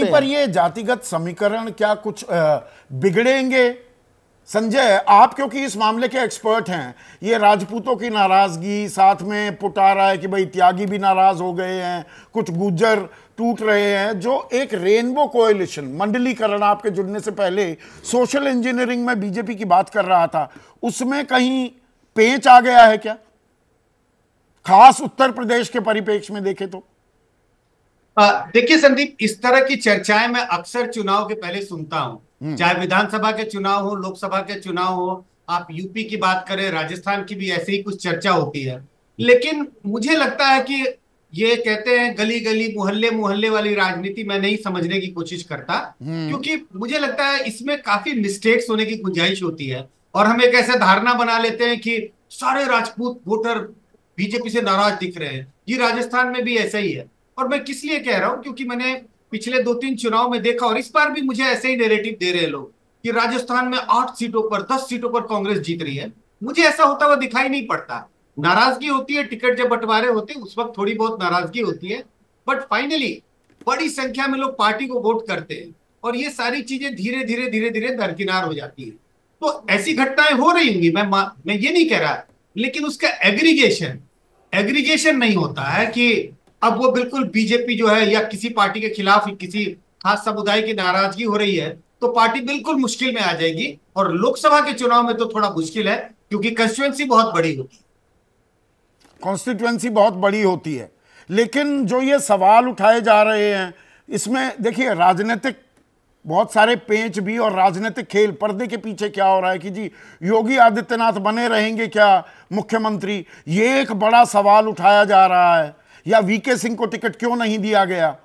सकते पर ये जातिगत समीकरण क्या कुछ बिगड़ेंगे संजय आप क्योंकि इस मामले के एक्सपर्ट हैं ये राजपूतों की नाराजगी साथ में पुटा रहा है कि भाई त्यागी भी नाराज हो गए हैं कुछ गुजर टूट रहे हैं जो एक रेनबो कोएलिशन मंडलीकरण आपके जुड़ने से पहले सोशल इंजीनियरिंग में बीजेपी की बात कर रहा था उसमें कहीं पेच आ गया है क्या खास उत्तर प्रदेश के परिपेक्ष में देखे तो देखिए संदीप इस तरह की चर्चाएं मैं अक्सर चुनाव के पहले सुनता हूँ हम्म। चाहे विधानसभा के चुनाव हो लोकसभा के चुनाव हो आप यूपी की बात करें राजस्थान की भी ऐसे ही कुछ चर्चा होती है लेकिन मुझे लगता है कि ये कहते हैं गली गली मोहल्ले मोहल्ले वाली राजनीति मैं नहीं समझने की कोशिश करता हम्म। क्योंकि मुझे लगता है इसमें काफी मिस्टेक्स होने की गुंजाइश होती है और हम एक ऐसा धारणा बना लेते हैं कि सारे राजपूत वोटर बीजेपी से नाराज दिख रहे हैं ये राजस्थान में भी ऐसा ही है और मैं किस लिए कह रहा हूं क्योंकि मैंने पिछले दो तीन चुनाव में देखा और इस बार भी मुझे ऐसे ही नेरेटिव दे रहे लोग कि राजस्थान में आठ सीटों पर दस सीटों पर कांग्रेस जीत रही है मुझे ऐसा होता हुआ दिखाई नहीं पड़ता नाराजगी होती है टिकट जब बंटवारे होते उस वक्त थोड़ी बहुत नाराजगी होती है बट फाइनली बड़ी संख्या में लोग पार्टी को वोट करते हैं और ये सारी चीजें धीरे धीरे धीरे धीरे दरकिनार हो जाती है तो ऐसी घटनाएं हो रही होंगी मैं मैं ये नहीं कह रहा लेकिन उसका एग्रीगेशन एग्रीगेशन नहीं होता है कि अब वो बिल्कुल बीजेपी जो है या किसी पार्टी के खिलाफ किसी खास समुदाय की नाराजगी हो रही है तो पार्टी बिल्कुल मुश्किल में आ जाएगी और लोकसभा के चुनाव में तो थोड़ा मुश्किल है क्योंकि कंस्टिट्युएंसी बहुत बड़ी होती है कॉन्स्टिट्युएंसी बहुत बड़ी होती है लेकिन जो ये सवाल उठाए जा रहे हैं इसमें देखिए राजनीतिक बहुत सारे पेंच भी और राजनीतिक खेल पर्दे के पीछे क्या हो रहा है कि जी योगी आदित्यनाथ बने रहेंगे क्या मुख्यमंत्री ये एक बड़ा सवाल उठाया जा रहा है या वीके सिंह को टिकट क्यों नहीं दिया गया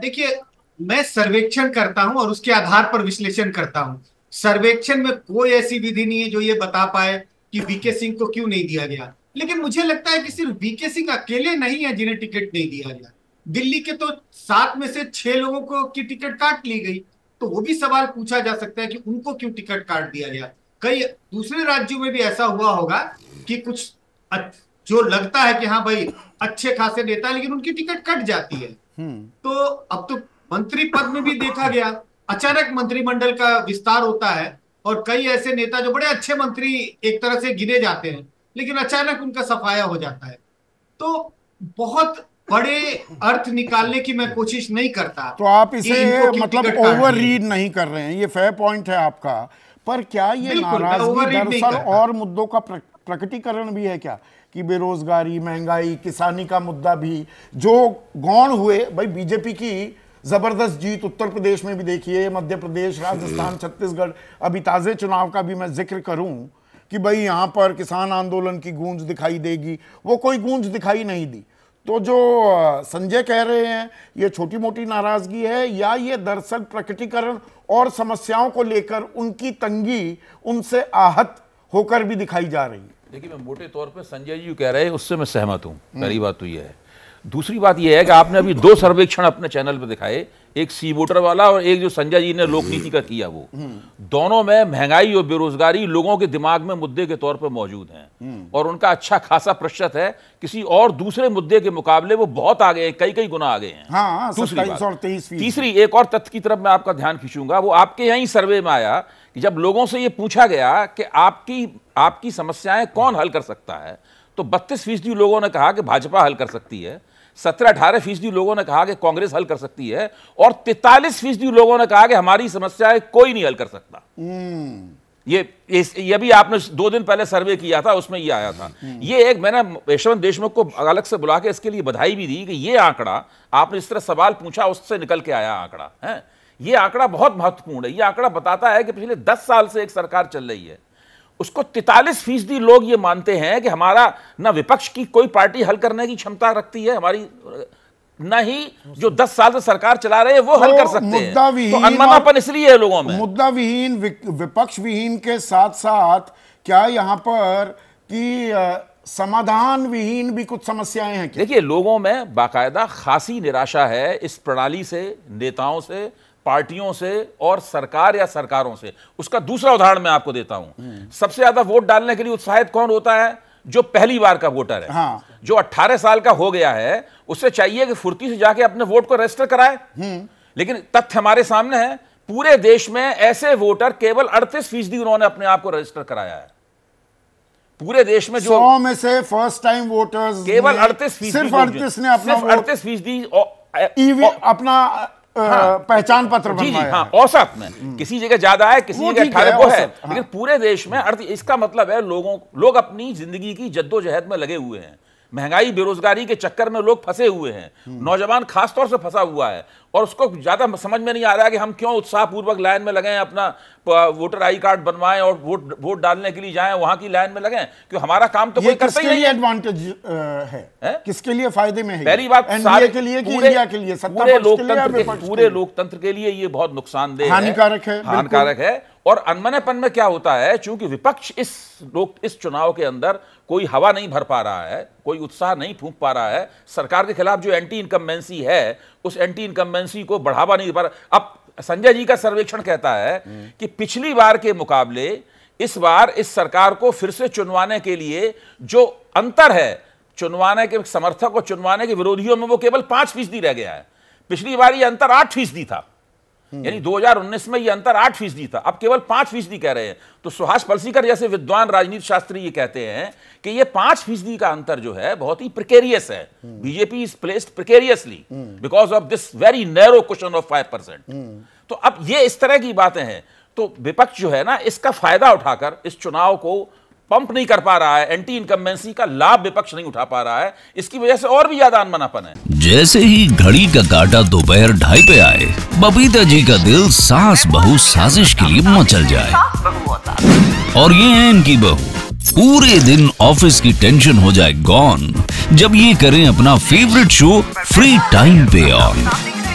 देखिए मैं सर्वेक्षण करता हूं और उसके आधार पर विश्लेषण करता हूं सर्वेक्षण में कोई ऐसी विधि नहीं है जो ये बता पाए कि वीके सिंह को क्यों नहीं दिया गया लेकिन मुझे लगता है कि सिर्फ वीके सिंह अकेले नहीं है जिन्हें टिकट नहीं दिया गया दिल्ली के तो सात में से छह लोगों को की टिकट काट ली गई तो वो भी सवाल पूछा जा सकता है कि उनको क्यों टिकट काट दिया गया कई दूसरे राज्यों में भी ऐसा हुआ होगा कि कुछ जो लगता है कि हाँ भाई अच्छे खासे नेता लेकिन उनकी टिकट कट जाती है हम्म। तो अब तो मंत्री पद में भी देखा गया अचानक मंत्रिमंडल का विस्तार होता है और कई ऐसे नेता जो बड़े अच्छे मंत्री एक तरह से गिने जाते हैं लेकिन अचानक उनका सफाया हो जाता है तो बहुत बड़े अर्थ निकालने की मैं कोशिश नहीं करता तो आप इसे मतलब ओवर रीड नहीं कर रहे हैं ये फेयर पॉइंट है आपका पर क्या ये नाराजगी दरअसल और मुद्दों का प्रकटीकरण भी है क्या कि बेरोजगारी महंगाई किसानी का मुद्दा भी जो गौण हुए भाई बीजेपी की जबरदस्त जीत उत्तर प्रदेश में भी देखिए मध्य प्रदेश राजस्थान हम्म। छत्तीसगढ़ अभी ताज़े चुनाव का भी मैं जिक्र करूं कि भाई यहां पर किसान आंदोलन की गूंज दिखाई देगी वो कोई गूंज दिखाई नहीं दी तो जो संजय कह रहे हैं ये छोटी मोटी नाराजगी है या ये दरअसल प्रकटीकरण और समस्याओं को लेकर उनकी तंगी उनसे आहत होकर भी दिखाई जा रही है देखिए मैं मोटे तौर पे संजय जी कह रहे हैं उससे मैं सहमत हूँ पहली बात तो ये है दूसरी बात यह है कि आपने अभी दो सर्वेक्षण अपने चैनल पर दिखाए एक सी वोटर वाला और एक जो संजय जी ने लोक नीति का किया वो दोनों में महंगाई और बेरोजगारी लोगों के दिमाग में मुद्दे के तौर पर मौजूद हैं और उनका अच्छा खासा प्रतिशत है किसी और दूसरे मुद्दे के मुकाबले वो बहुत आगे हैं कई कई गुना आगे हैं हाँ, हाँ दूसरी तीसरी एक और तथ्य की तरफ मैं आपका ध्यान खींचूंगा वो आपके यहाँ सर्वे में आया कि जब लोगों से ये पूछा गया कि आपकी आपकी समस्याएं कौन हल कर सकता है तो बत्तीस फीसदी लोगों ने कहा कि भाजपा हल कर सकती है सत्रह अठारह फीसदी लोगों ने कहा कि कांग्रेस हल कर सकती है और तैतालीस फीसदी लोगों ने कहा कि हमारी समस्याएं कोई नहीं हल कर सकता हम्म। ये ये भी आपने दो दिन पहले सर्वे किया था उसमें ये आया था हम्म। ये एक मैंने यशवंत देशमुख को अलग से बुला के इसके लिए बधाई भी दी कि ये आंकड़ा आपने इस तरह सवाल पूछा उससे निकल के आया आंकड़ा है ये आंकड़ा बहुत महत्वपूर्ण है ये आंकड़ा बताता है कि पिछले दस साल से एक सरकार चल रही है उसको तैतालीस फीसदी लोग ये मानते हैं कि हमारा ना विपक्ष की कोई पार्टी हल करने की क्षमता रखती है हमारी ना ही जो दस साल से सरकार चला रहे हैं वो तो हल कर तो सकते हैं तो अनमनापन इसलिए है लोगों में मुद्दा विहीन विपक्ष विहीन के साथ साथ क्या यहां पर कि समाधान विहीन भी कुछ समस्याएं हैं देखिए लोगों में बाकायदा खासी निराशा है इस प्रणाली से नेताओं से पार्टियों से और सरकार या सरकारों से उसका दूसरा उदाहरण मैं आपको देता हूं हम्म। सबसे ज्यादा वोट डालने के लिए उत्साहित कौन होता है जो पहली बार का वोटर है हाँ। जो 18 साल का हो गया है उससे चाहिए कि फुर्ती से जाके अपने वोट को रजिस्टर कराए हम्म। लेकिन तथ्य हमारे सामने है पूरे देश में ऐसे वोटर केवल अड़तीस फीसदी उन्होंने अपने आप को रजिस्टर कराया है पूरे देश में जो में से फर्स्ट टाइम वोटर्स केवल अड़तीस फीसदी सिर्फ अड़तीस ने अपना अड़तीस फीसदी e अपना हाँ, हाँ। पहचान पत्र जी जी हाँ औसत में हम्म। किसी जगह ज्यादा है किसी जगह अठारह को है हाँ। लेकिन पूरे देश में अर्थ इसका मतलब है लोगों लोग अपनी जिंदगी की जद्दोजहद में लगे हुए हैं महंगाई बेरोजगारी के चक्कर में लोग फंसे हुए हैं नौजवान खासतौर से फंसा हुआ है और उसको ज़्यादा समझ में नहीं आ रहा है कि हम क्यों उत्साहपूर्वक लाइन में लगे अपना वोटर आई कार्ड बनवाएं और वोट वोट डालने के लिए जाएं वहां की लाइन में लगे क्योंकि हमारा काम तो कोई नहीं एडवांटेज है, किसके लिए फायदे में है पहली बात के लिए के लिए पूरे लोकतंत्र पूरे लोकतंत्र के लिए ये बहुत नुकसानदेह हानिकारक है हानिकारक है और अनमनेपन में क्या होता है चूंकि विपक्ष इस लोक इस चुनाव के अंदर कोई हवा नहीं भर पा रहा है कोई उत्साह नहीं फूंक पा रहा है सरकार के खिलाफ जो एंटी इनकम्बेंसी है उस एंटी इनकम्बेंसी को बढ़ावा नहीं पा रहा अब संजय जी का सर्वेक्षण कहता है कि पिछली बार के मुकाबले इस बार इस सरकार को फिर से चुनवाने के लिए जो अंतर है चुनवाने के समर्थक और चुनवाने के विरोधियों में वो केवल पांच फीसदी रह गया है पिछली बार ये अंतर आठ फीसदी था हम्म। यानी 2019 में ये अंतर आठ फीसदी था अब केवल पांच फीसदी कह रहे हैं तो सुहास पलसीकर जैसे विद्वान राजनीति शास्त्री ये कहते हैं कि ये पांच फीसदी का अंतर जो है बहुत ही प्रिकेरियस है BJP is placed precariously because of this very narrow question of five percent तो अब ये इस तरह की बातें हैं तो विपक्ष जो है ना इसका फायदा उठाकर इस चुनाव को पंप नहीं कर पा रहा है एंटी इनकम्बेंसी का लाभ विपक्ष नहीं उठा पा रहा है इसकी वजह से और भी ज्यादा अनमनापन है जैसे ही घड़ी का काटा दोपहर ढाई पे आए बबीता जी का दिल सास बहु साजिश के लिए मचल जाए और ये है इनकी बहू पूरे दिन ऑफिस की टेंशन हो जाए गॉन जब ये करें अपना फेवरेट शो फ्री टाइम पे ऑन